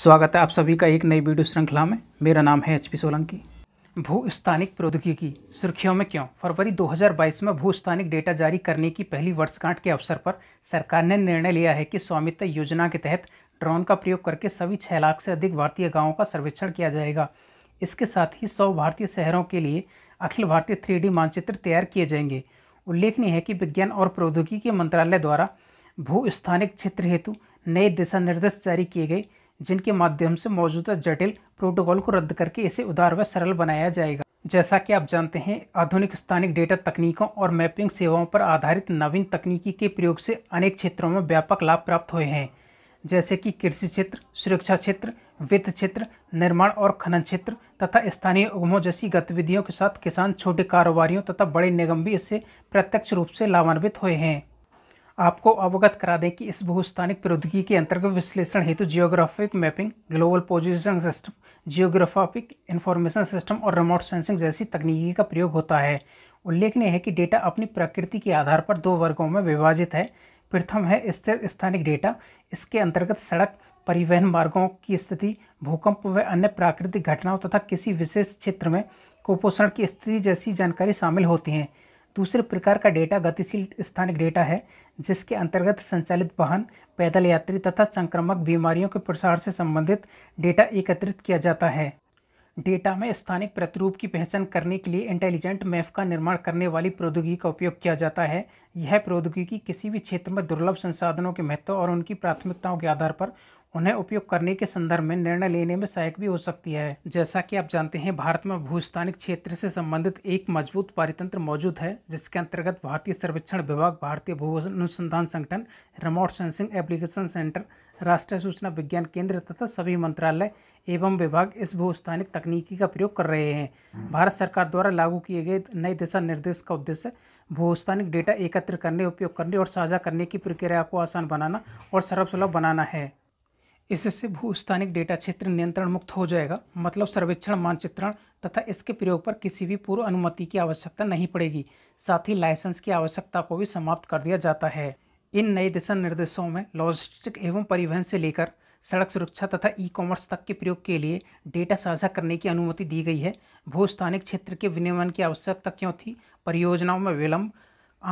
स्वागत है आप सभी का एक नई वीडियो श्रृंखला में मेरा नाम है एच पी सोलंकी स्थानिक प्रौद्योगिकी सुर्खियों में क्यों फरवरी 2022 में भू स्थानिक डेटा जारी करने की पहली वर्षगांठ के अवसर पर सरकार ने निर्णय लिया है कि स्वामित्व योजना के तहत ड्रोन का प्रयोग करके सभी छः लाख से अधिक भारतीय गाँवों का सर्वेक्षण किया जाएगा इसके साथ ही सौ भारतीय शहरों के लिए अखिल भारतीय थ्री मानचित्र तैयार किए जाएंगे उल्लेखनीय है कि विज्ञान और प्रौद्योगिकी मंत्रालय द्वारा भू स्थानिक क्षेत्र हेतु नए दिशा निर्देश जारी किए गए जिनके माध्यम से मौजूदा जटिल प्रोटोकॉल को रद्द करके इसे उदार व सरल बनाया जाएगा जैसा कि आप जानते हैं आधुनिक स्थानिक डेटा तकनीकों और मैपिंग सेवाओं पर आधारित नवीन तकनीकी के प्रयोग से अनेक क्षेत्रों में व्यापक लाभ प्राप्त हुए हैं जैसे कि कृषि क्षेत्र सुरक्षा क्षेत्र वित्त क्षेत्र निर्माण और खनन क्षेत्र तथा स्थानीय उगमों जैसी गतिविधियों के साथ किसान छोटे कारोबारियों तथा बड़े निगम भी इससे प्रत्यक्ष रूप से लाभान्वित हुए हैं आपको अवगत करा दें कि इस भूस्थानिक प्रौद्योगिकी के अंतर्गत विश्लेषण हेतु तो geographic mapping global position system geographic information system और रिमोट सेंसिंग जैसी तकनीकी का प्रयोग होता है उल्लेखनीय है कि डेटा अपनी प्रकृति के आधार पर दो वर्गों में विभाजित है प्रथम है स्थिर स्थानिक डेटा इसके अंतर्गत सड़क परिवहन मार्गों की स्थिति भूकंप व अन्य प्राकृतिक घटनाओं तथा किसी विशेष क्षेत्र में कुपोषण की स्थिति जैसी जानकारी शामिल होती हैं दूसरे प्रकार का डेटा गतिशील स्थानिक डेटा है जिसके अंतर्गत संचालित वाहन पैदल यात्री तथा संक्रामक बीमारियों के प्रसार से संबंधित डेटा एकत्रित किया जाता है डेटा में स्थानिक प्रतिरूप की पहचान करने के लिए इंटेलिजेंट मैप का निर्माण करने वाली प्रौद्योगिकी का उपयोग किया जाता है यह प्रौद्योगिकी किसी भी क्षेत्र में दुर्लभ संसाधनों के महत्व और उनकी प्राथमिकताओं के आधार पर उन्हें उपयोग करने के संदर्भ में निर्णय लेने में सहायक भी हो सकती है जैसा कि आप जानते हैं भारत में भूस्थानिक क्षेत्र से संबंधित एक मजबूत पारितंत्र मौजूद है जिसके अंतर्गत भारतीय सर्वेक्षण विभाग भारतीय भू अनुसंधान संगठन रिमोट सेंसिंग एप्लीकेशन सेंटर राष्ट्रीय सूचना विज्ञान केंद्र तथा सभी मंत्रालय एवं विभाग इस भूस्थानिक तकनीकी का प्रयोग कर रहे हैं भारत सरकार द्वारा लागू किए गए नए दिशा निर्देश का उद्देश्य भूस्थानिक डेटा एकत्र करने उपयोग करने और साझा करने की प्रक्रिया को आसान बनाना और सर्वसुलभ बनाना है इससे भूस्थानिक डेटा क्षेत्र नियंत्रण मुक्त हो जाएगा मतलब सर्वेक्षण मानचित्रण तथा इसके प्रयोग पर किसी भी पूर्व अनुमति की आवश्यकता नहीं पड़ेगी साथ ही लाइसेंस की आवश्यकता को भी समाप्त कर दिया जाता है इन नए दिशा निर्देशों में लॉजिस्टिक एवं परिवहन से लेकर सड़क सुरक्षा तथा ई कॉमर्स तक के प्रयोग के लिए डेटा साझा करने की अनुमति दी गई है भू स्थानिक क्षेत्र के विनियमन की आवश्यकता क्यों थी परियोजनाओं में विलंब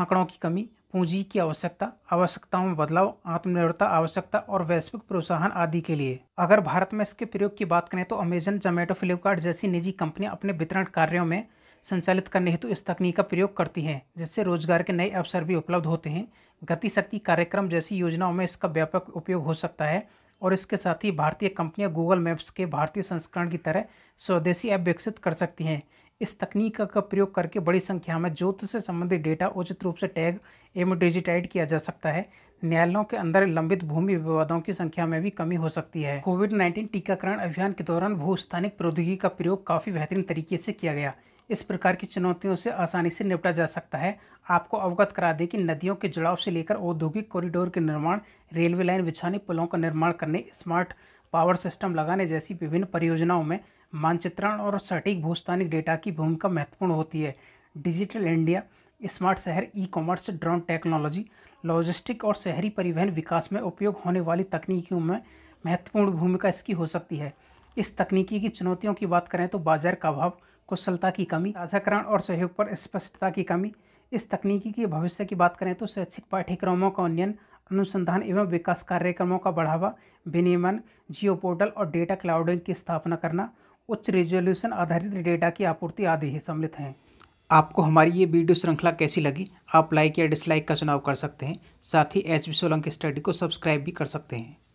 आंकड़ों की कमी पूंजी की आवश्यकता आवश्यकताओं में बदलाव आत्मनिर्भरता आवश्यकता और वैश्विक प्रोत्साहन आदि के लिए अगर भारत में इसके प्रयोग की बात करें तो अमेजन जोमेटो फ्लिपकार्ट जैसी निजी कंपनियां अपने वितरण कार्यों में संचालित करने हेतु इस तकनीक का प्रयोग करती हैं जिससे रोजगार के नए अवसर भी उपलब्ध होते हैं गतिशक्ति कार्यक्रम जैसी योजनाओं में इसका व्यापक उपयोग हो सकता है और इसके साथ ही भारतीय कंपनियां गूगल मैप्स के भारतीय संस्करण की तरह स्वदेशी ऐप विकसित कर सकती हैं इस तकनीक का प्रयोग करके बड़ी संख्या में जोत से संबंधित डेटा उचित रूप से टैग एवं डिजिटाइड किया जा सकता है न्यायालयों के अंदर लंबित भूमि विवादों की संख्या में भी कमी हो सकती है कोविड नाइन्टीन टीकाकरण अभियान के दौरान भू स्थानिक प्रौद्योगिकी का प्रयोग काफ़ी बेहतरीन तरीके से किया गया इस प्रकार की चुनौतियों से आसानी से निपटा जा सकता है आपको अवगत करा दें कि नदियों के जुड़ाव से लेकर औद्योगिक कॉरिडोर के निर्माण रेलवे लाइन बिछाने पुलों का निर्माण करने स्मार्ट पावर सिस्टम लगाने जैसी विभिन्न परियोजनाओं में मानचित्रण और सटीक भूस्थानिक डेटा की भूमिका महत्वपूर्ण होती है डिजिटल इंडिया स्मार्ट शहर e commerce drone technology logistic और शहरी परिवहन विकास में उपयोग होने वाली तकनीकियों में महत्वपूर्ण भूमिका इसकी हो सकती है इस तकनीकी की चुनौतियों की बात करें तो बाजार का अभाव कुशलता की कमी साझाकरण और सहयोग पर स्पष्टता की कमी इस तकनीकी के भविष्य की बात करें तो शैक्षिक पाठ्यक्रमों का उन्नयन अनुसंधान एवं विकास कार्यक्रमों का बढ़ावा विनियमन जियो पोर्टल और डेटा क्लाउडिंग की स्थापना करना उच्च रेजोल्यूशन आधारित डेटा की आपूर्ति आदि ही सम्मिलित हैं आपको हमारी ये वीडियो श्रृंखला कैसी लगी आप लाइक या डिसलाइक का चुनाव कर सकते हैं साथ ही एच सोलंकी स्टडी को सब्सक्राइब भी कर सकते हैं